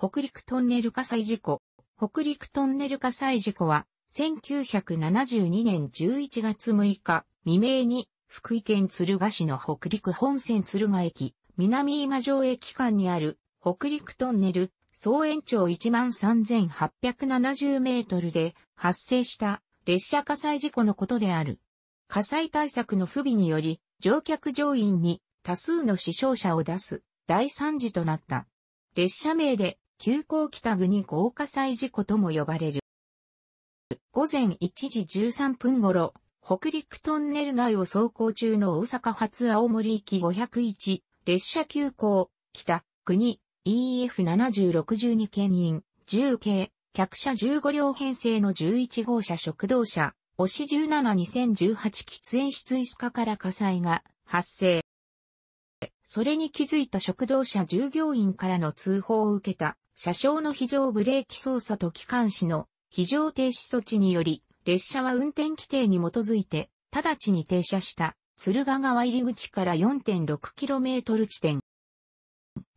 北陸トンネル火災事故。北陸トンネル火災事故は、1972年11月6日未明に、福井県敦賀市の北陸本線敦賀駅、南今城駅間にある北陸トンネル、総延長13,870メートルで発生した列車火災事故のことである。火災対策の不備により、乗客乗員に多数の死傷者を出す大惨事となった。列車名で急行北国豪火災事故とも呼ばれる。午前1時13分頃、北陸トンネル内を走行中の大阪発青森行き501、列車急行、北、国、EF7062 県員、10系、客車15両編成の11号車食堂車、押し172018喫煙室スカから火災が発生。それに気づいた食堂車従業員からの通報を受けた車掌の非常ブレーキ操作と機関士の非常停止措置により、列車は運転規定に基づいて、直ちに停車した、鶴ヶ川入口から 4.6km 地点。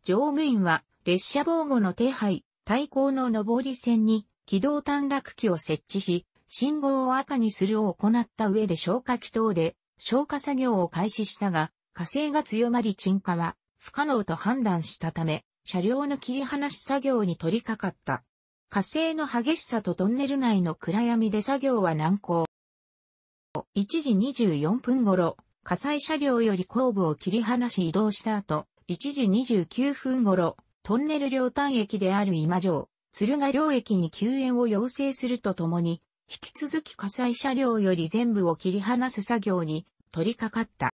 乗務員は、列車防護の手配、対向の上り線に、軌道短絡機を設置し、信号を赤にするを行った上で消火器等で、消火作業を開始したが、火星が強まり鎮火は不可能と判断したため、車両の切り離し作業に取り掛かった。火星の激しさとトンネル内の暗闇で作業は難航。1時24分頃、火災車両より後部を切り離し移動した後、1時29分頃、トンネル両端駅である今城、鶴ヶ両駅に救援を要請するとともに、引き続き火災車両より全部を切り離す作業に取り掛かった。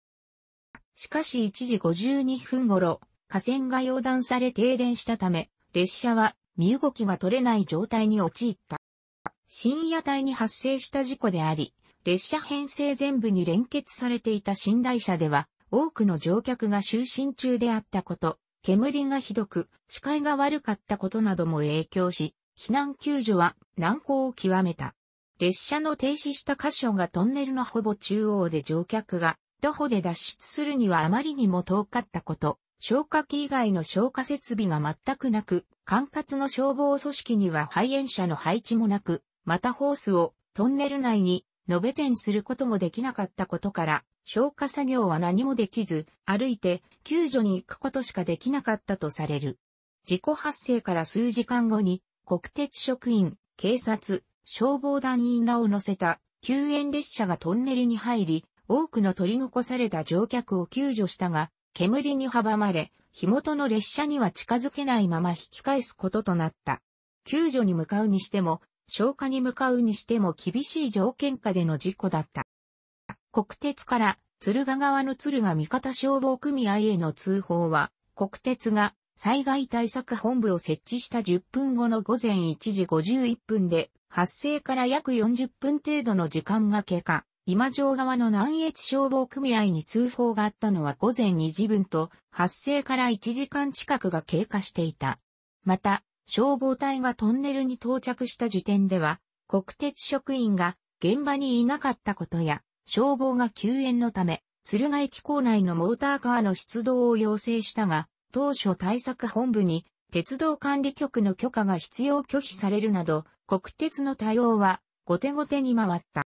しかし1時52分頃、架線が溶断され停電したため、列車は身動きが取れない状態に陥った。深夜帯に発生した事故であり、列車編成全部に連結されていた寝台車では、多くの乗客が就寝中であったこと、煙がひどく、視界が悪かったことなども影響し、避難救助は難航を極めた。列車の停止した箇所がトンネルのほぼ中央で乗客が徒歩で脱出するにはあまりにも遠かったこと、消火器以外の消火設備が全くなく、管轄の消防組織には肺炎者の配置もなく、またホースをトンネル内に延べ点することもできなかったことから、消火作業は何もできず、歩いて救助に行くことしかできなかったとされる。事故発生から数時間後に、国鉄職員、警察、消防団員らを乗せた救援列車がトンネルに入り、多くの取り残された乗客を救助したが、煙に阻まれ、火元の列車には近づけないまま引き返すこととなった。救助に向かうにしても、消火に向かうにしても厳しい条件下での事故だった。国鉄から鶴ヶ川の鶴ヶ味方消防組合への通報は、国鉄が災害対策本部を設置した10分後の午前1時51分で、発生から約40分程度の時間が経過。今城側の南越消防組合に通報があったのは午前2時分と、発生から1時間近くが経過していた。また、消防隊がトンネルに到着した時点では、国鉄職員が現場にいなかったことや、消防が救援のため、鶴ヶ駅構内のモーターカーの出動を要請したが、当初対策本部に鉄道管理局の許可が必要拒否されるなど、国鉄の対応は後手後手に回った。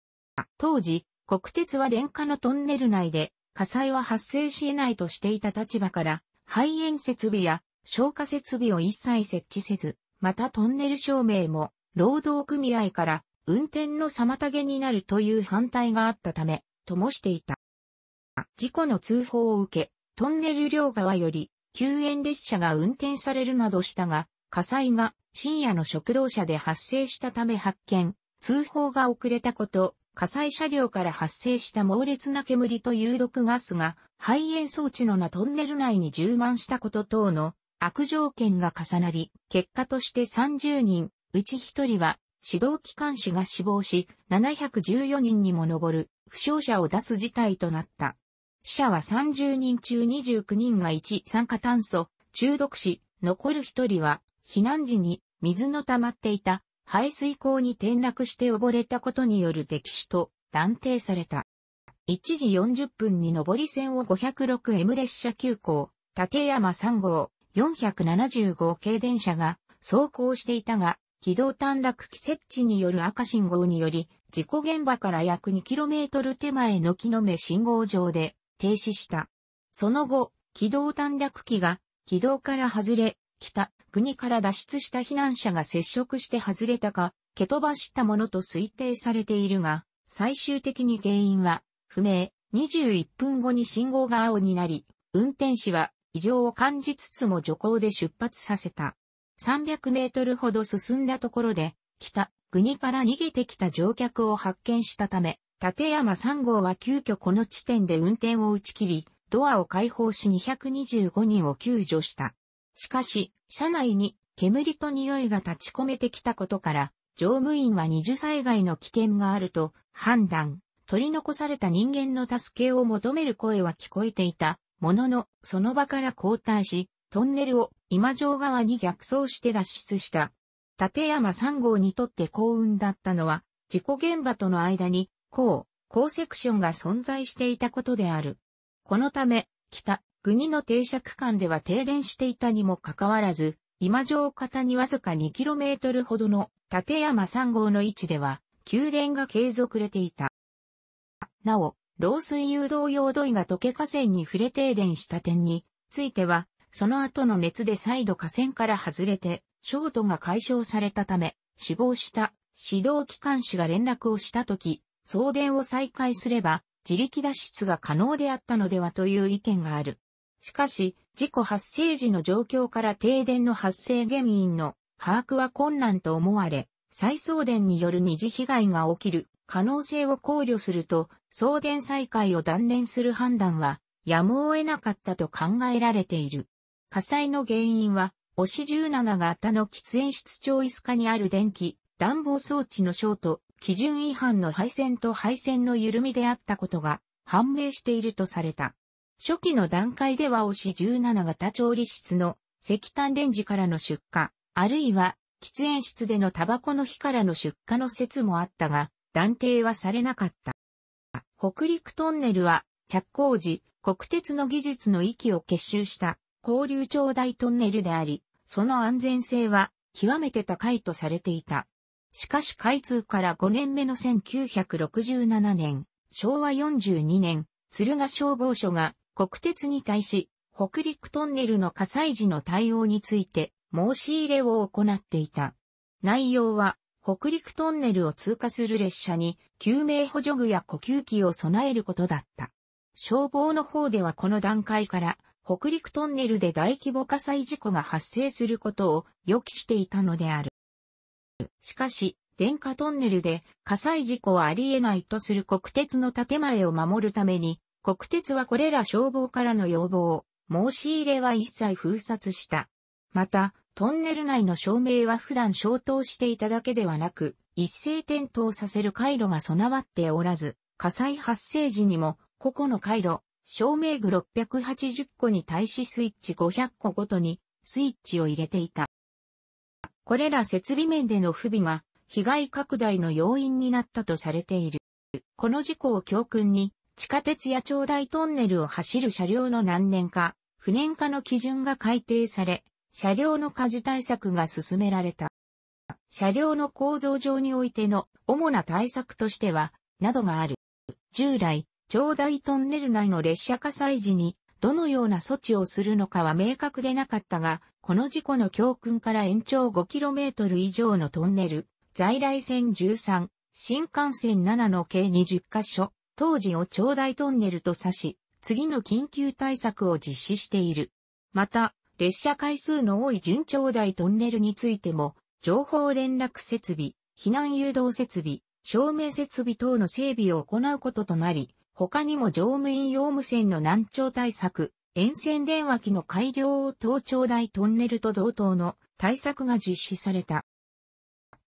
当時、国鉄は電化のトンネル内で火災は発生し得ないとしていた立場から、排煙設備や消火設備を一切設置せず、またトンネル照明も労働組合から運転の妨げになるという反対があったため、ともしていた。事故の通報を受け、トンネル両側より救援列車が運転されるなどしたが、火災が深夜の食堂車で発生したため発見、通報が遅れたこと、火災車両から発生した猛烈な煙と有毒ガスが肺炎装置のなトンネル内に充満したこと等の悪条件が重なり、結果として30人、うち1人は指導機関士が死亡し、714人にも上る負傷者を出す事態となった。死者は30人中29人が1酸化炭素中毒死、残る1人は避難時に水の溜まっていた排水溝に転落して溺れたことによる溺死と断定された。1時40分に上り線を 506M 列車急行、立山3号、475系電車が走行していたが、軌道短絡機設置による赤信号により、事故現場から約 2km 手前の木の目信号上で停止した。その後、軌道短絡機が軌道から外れ、北、国から脱出した避難者が接触して外れたか、蹴飛ばしたものと推定されているが、最終的に原因は不明。21分後に信号が青になり、運転士は異常を感じつつも徐行で出発させた。300メートルほど進んだところで、北、国から逃げてきた乗客を発見したため、立山3号は急遽この地点で運転を打ち切り、ドアを開放し225人を救助した。しかし、車内に煙と匂いが立ち込めてきたことから、乗務員は二次災害の危険があると判断、取り残された人間の助けを求める声は聞こえていたものの、その場から後退し、トンネルを今城側に逆走して脱出した。立山3号にとって幸運だったのは、事故現場との間に、高、高セクションが存在していたことである。このため、北、国の停車区間では停電していたにもかかわらず、今城方にわずか 2km ほどの立山3号の位置では、給電が継続れていた。なお、漏水誘導用土井が溶け河川に触れ停電した点については、その後の熱で再度河川から外れて、ショートが解消されたため、死亡した指導機関士が連絡をしたとき、送電を再開すれば、自力脱出が可能であったのではという意見がある。しかし、事故発生時の状況から停電の発生原因の把握は困難と思われ、再送電による二次被害が起きる可能性を考慮すると、送電再開を断念する判断はやむを得なかったと考えられている。火災の原因は、押し17型の喫煙室調椅子化にある電気、暖房装置のショート、基準違反の配線と配線の緩みであったことが判明しているとされた。初期の段階では押し17型調理室の石炭レンジからの出荷、あるいは喫煙室でのタバコの火からの出荷の説もあったが、断定はされなかった。北陸トンネルは着工時、国鉄の技術の域を結集した交流長大トンネルであり、その安全性は極めて高いとされていた。しかし開通から5年目の1967年、昭和42年、鶴ヶ消防署が国鉄に対し、北陸トンネルの火災時の対応について申し入れを行っていた。内容は、北陸トンネルを通過する列車に救命補助具や呼吸器を備えることだった。消防の方ではこの段階から北陸トンネルで大規模火災事故が発生することを予期していたのである。しかし、電化トンネルで火災事故はあり得ないとする国鉄の建前を守るために国鉄はこれら消防からの要望、申し入れは一切封殺した。また、トンネル内の照明は普段消灯していただけではなく、一斉点灯させる回路が備わっておらず、火災発生時にも、個々の回路、照明具680個に対しスイッチ500個ごとに、スイッチを入れていた。これら設備面での不備が、被害拡大の要因になったとされている。この事故を教訓に、地下鉄や長大トンネルを走る車両の何年か、不燃化の基準が改定され、車両の火事対策が進められた。車両の構造上においての主な対策としては、などがある。従来、長大トンネル内の列車火災時に、どのような措置をするのかは明確でなかったが、この事故の教訓から延長 5km 以上のトンネル、在来線13、新幹線7の計20カ所、当時を長大トンネルと指し、次の緊急対策を実施している。また、列車回数の多い順長大トンネルについても、情報連絡設備、避難誘導設備、照明設備等の整備を行うこととなり、他にも乗務員用無線の難聴対策、沿線電話機の改良を東長大トンネルと同等の対策が実施された。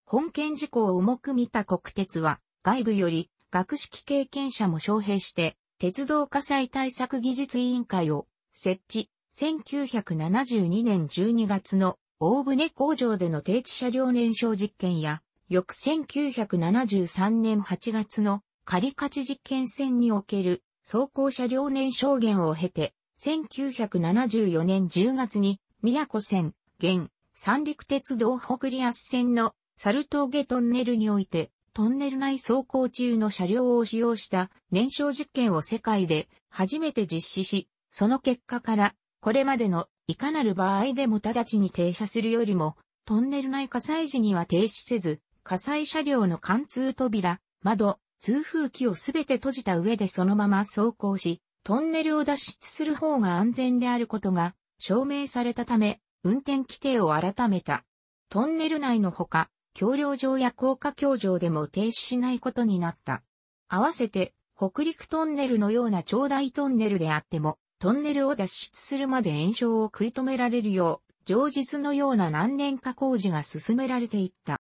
本件事故を重く見た国鉄は、外部より学識経験者も招聘して、鉄道火災対策技術委員会を設置、1972年12月の大船工場での定置車両燃焼実験や、翌1973年8月の仮勝ち実験線における走行車両燃焼源を経て、1974年10月に宮古線、現、三陸鉄道北リアス線のサル峠トンネルにおいて、トンネル内走行中の車両を使用した燃焼実験を世界で初めて実施し、その結果から、これまでのいかなる場合でも直ちに停車するよりも、トンネル内火災時には停止せず、火災車両の貫通扉、窓、通風機をすべて閉じた上でそのまま走行し、トンネルを脱出する方が安全であることが証明されたため、運転規定を改めた。トンネル内のほか、橋梁上や高架橋上でも停止しないことになった。合わせて、北陸トンネルのような長大トンネルであっても、トンネルを脱出するまで炎症を食い止められるよう、常日のような難年化工事が進められていった。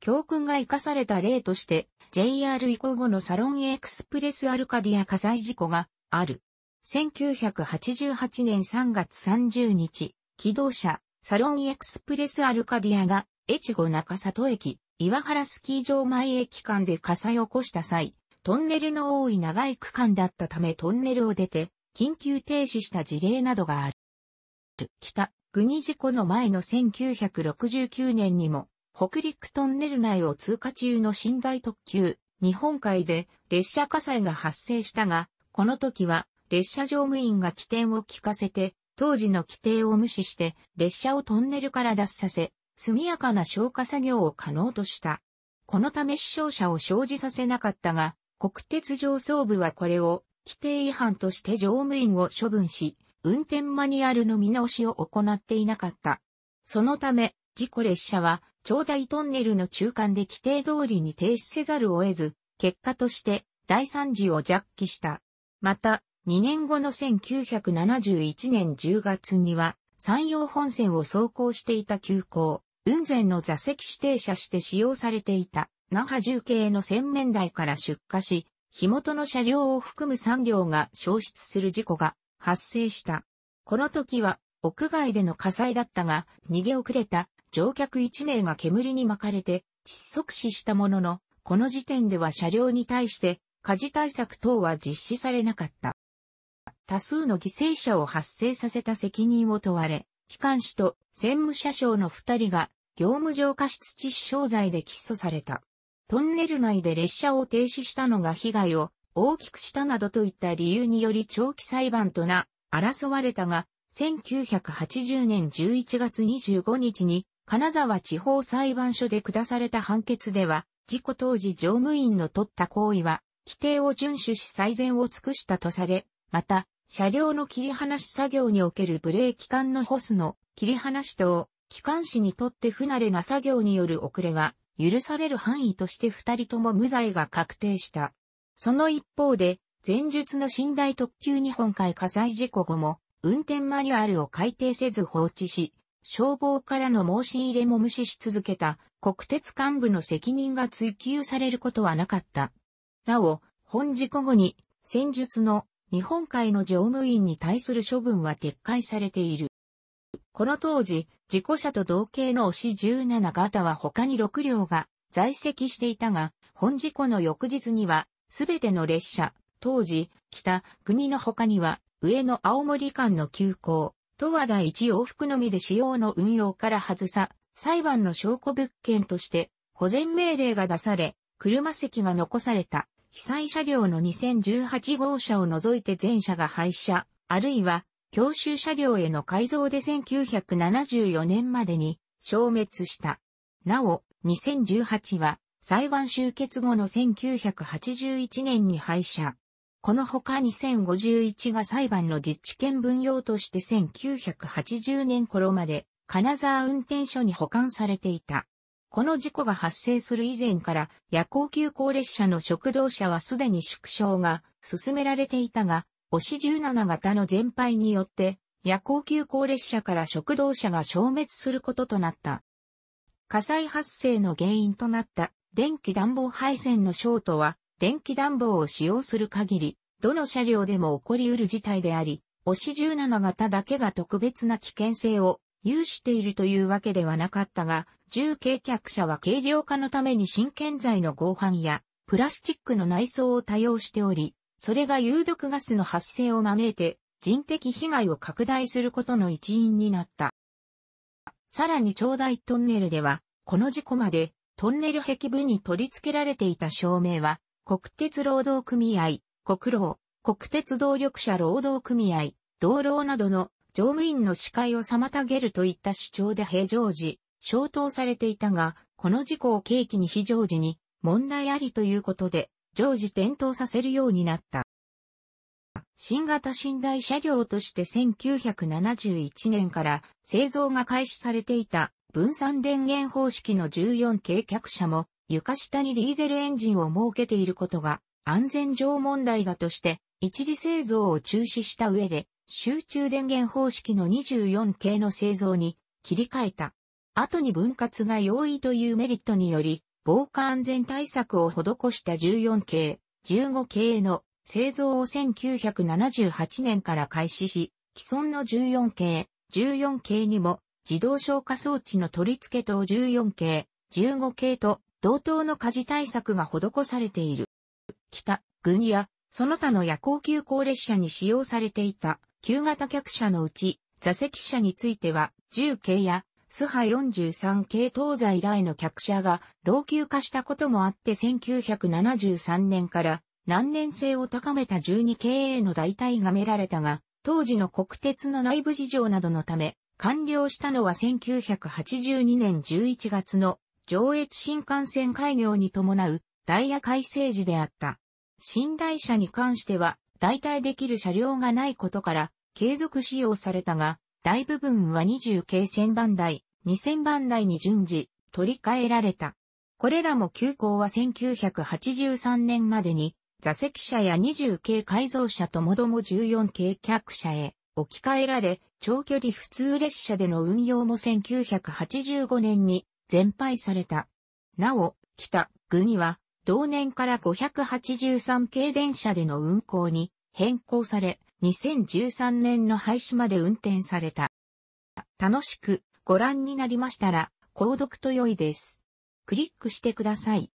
教訓が生かされた例として、JR 移行後のサロンエクスプレスアルカディア火災事故がある。1988年3月30日、機動車、サロンエクスプレスアルカディアが越後中里駅、岩原スキー場前駅間で火災を起こした際、トンネルの多い長い区間だったためトンネルを出て、緊急停止した事例などがある。北、国事故の前の1969年にも、北陸トンネル内を通過中の寝台特急、日本海で列車火災が発生したが、この時は列車乗務員が起点を聞かせて、当時の規定を無視して列車をトンネルから脱させ、速やかな消火作業を可能とした。このため死傷者を生じさせなかったが、国鉄上層部はこれを規定違反として乗務員を処分し、運転マニュアルの見直しを行っていなかった。そのため、事故列車は、長大トンネルの中間で規定通りに停止せざるを得ず、結果として大惨事を弱気した。また、2年後の1971年10月には、山陽本線を走行していた急行、雲仙の座席指定車して使用されていた、那覇重慶の洗面台から出火し、火元の車両を含む3両が消失する事故が発生した。この時は屋外での火災だったが、逃げ遅れた乗客1名が煙に巻かれて窒息死したものの、この時点では車両に対して火事対策等は実施されなかった。多数の犠牲者を発生させた責任を問われ、機関士と専務車掌の2人が業務上過失致死傷罪で起訴された。トンネル内で列車を停止したのが被害を大きくしたなどといった理由により長期裁判とな、争われたが、1980年11月25日に、金沢地方裁判所で下された判決では、事故当時乗務員の取った行為は、規定を遵守し最善を尽くしたとされ、また、車両の切り離し作業におけるブレーキ管のホスの切り離し等、機関士にとって不慣れな作業による遅れは、許される範囲として二人とも無罪が確定した。その一方で、前述の寝台特急日本海火災事故後も、運転マニュアルを改定せず放置し、消防からの申し入れも無視し続けた国鉄幹部の責任が追及されることはなかった。なお、本事故後に、戦術の日本海の乗務員に対する処分は撤回されている。この当時、事故車と同型の押し17型は他に6両が在籍していたが、本事故の翌日には、すべての列車、当時、北、国の他には、上の青森間の急行、十和田一往復のみで使用の運用から外さ、裁判の証拠物件として、保全命令が出され、車席が残された、被災車両の2018号車を除いて全車が廃車、あるいは教習車両への改造で1974年までに消滅した。なお、2018は裁判終結後の1981年に廃車。このほか2051が裁判の実地権分用として1980年頃まで金沢運転所に保管されていた。この事故が発生する以前から夜行急行列車の食堂車はすでに縮小が進められていたが、押し17型の全廃によって、夜行急行列車から食堂車が消滅することとなった。火災発生の原因となった電気暖房配線のショートは、電気暖房を使用する限り、どの車両でも起こり得る事態であり、押し17型だけが特別な危険性を有しているというわけではなかったが、重軽客車は軽量化のために新建材の合板やプラスチックの内装を多用しており、それが有毒ガスの発生を招いて人的被害を拡大することの一因になった。さらに長大トンネルでは、この事故までトンネル壁部に取り付けられていた照明は、国鉄労働組合、国労、国鉄動力者労働組合、道労などの乗務員の視界を妨げるといった主張で平常時、消灯されていたが、この事故を契機に非常時に問題ありということで、常時点灯させるようになった。新型寝台車両として1971年から製造が開始されていた分散電源方式の14系客車も床下にディーゼルエンジンを設けていることが安全上問題だとして一時製造を中止した上で集中電源方式の24系の製造に切り替えた。後に分割が容易というメリットにより防火安全対策を施した14系、15系の製造を1978年から開始し、既存の14系、14系にも自動消火装置の取り付け等14系、15系と同等の火事対策が施されている。北、軍や、その他の夜行急行列車に使用されていた旧型客車のうち、座席車については、10やスハ43系東西来の客車が老朽化したこともあって1973年から難年性を高めた12系 A の代替がめられたが、当時の国鉄の内部事情などのため、完了したのは1982年11月の上越新幹線開業に伴うダイヤ改正時であった。新台車に関しては代替できる車両がないことから継続使用されたが、大部分は20系1000番台、2000番台に順次取り替えられた。これらも急行は1983年までに座席車や20系改造車ともども14系客車へ置き換えられ、長距離普通列車での運用も1985年に全廃された。なお、北、具には同年から583系電車での運行に変更され、2013年の廃止まで運転された。楽しくご覧になりましたら、購読と良いです。クリックしてください。